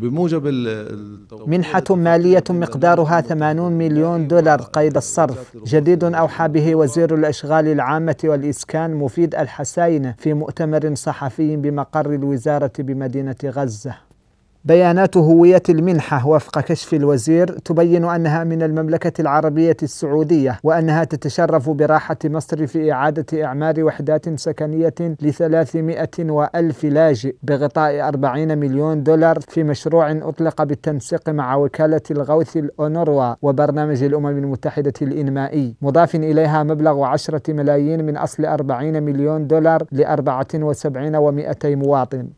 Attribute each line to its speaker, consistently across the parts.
Speaker 1: بموجب منحة مالية مقدارها 80 مليون دولار قيد الصرف جديد أوحى به وزير الأشغال العامة والإسكان مفيد الحساينة في مؤتمر صحفي بمقر الوزارة بمدينة غزة بيانات هوية المنحة وفق كشف الوزير تبين أنها من المملكة العربية السعودية وأنها تتشرف براحة مصر في إعادة إعمار وحدات سكنية لثلاثمائة وألف لاجئ بغطاء 40 مليون دولار في مشروع أطلق بالتنسيق مع وكالة الغوث الأونروا وبرنامج الأمم المتحدة الإنمائي مضاف إليها مبلغ 10 ملايين من أصل 40 مليون دولار ل 74 و200 مواطن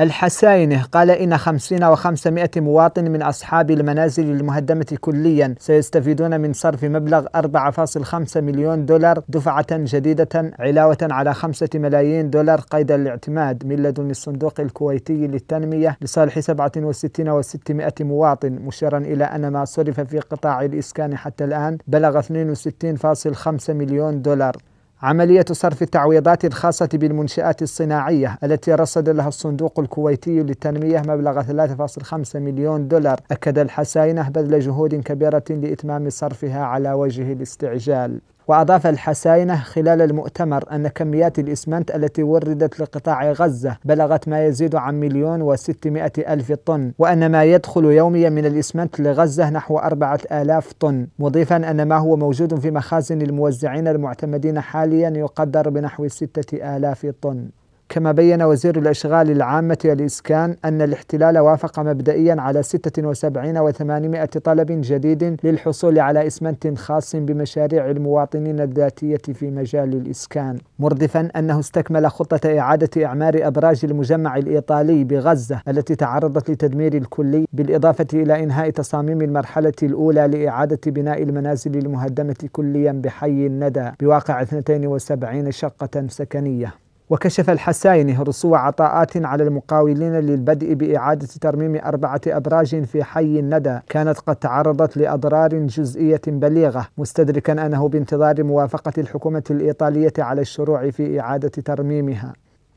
Speaker 1: الحساينه قال إن خمسين وخمسمائة مواطن من أصحاب المنازل المهدمة كليا سيستفيدون من صرف مبلغ 4.5 مليون دولار دفعة جديدة علاوة على 5 ملايين دولار قيد الاعتماد من لدن الصندوق الكويتي للتنمية لصالح 67 و600 مواطن مشيرا إلى أن ما صرف في قطاع الإسكان حتى الآن بلغ 62.5 مليون دولار عملية صرف التعويضات الخاصة بالمنشآت الصناعية التي رصد لها الصندوق الكويتي للتنمية مبلغ 3.5 مليون دولار أكد الحساينة بذل جهود كبيرة لإتمام صرفها على وجه الاستعجال وأضاف الحساينة خلال المؤتمر أن كميات الإسمنت التي وردت لقطاع غزة بلغت ما يزيد عن مليون وستمائة ألف طن وأن ما يدخل يوميا من الإسمنت لغزة نحو أربعة آلاف طن مضيفا أن ما هو موجود في مخازن الموزعين المعتمدين حاليا يقدر بنحو ستة آلاف طن كما بين وزير الأشغال العامة والإسكان أن الاحتلال وافق مبدئيا على 76 و800 طلب جديد للحصول على إسمنت خاص بمشاريع المواطنين الذاتية في مجال الإسكان مردفا أنه استكمل خطة إعادة إعمار أبراج المجمع الإيطالي بغزة التي تعرضت لتدمير الكلي بالإضافة إلى إنهاء تصاميم المرحلة الأولى لإعادة بناء المنازل المهدمة كليا بحي الندى بواقع 72 شقة سكنية وكشف الحساين هرسو عطاءات على المقاولين للبدء بإعادة ترميم أربعة أبراج في حي الندى كانت قد تعرضت لأضرار جزئية بليغة مستدركا أنه بانتظار موافقة الحكومة الإيطالية على الشروع في إعادة ترميمها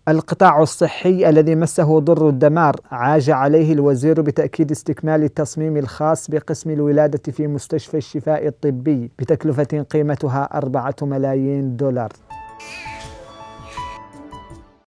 Speaker 1: القطاع الصحي الذي مسه ضر الدمار عاج عليه الوزير بتأكيد استكمال التصميم الخاص بقسم الولادة في مستشفى الشفاء الطبي بتكلفة قيمتها أربعة ملايين دولار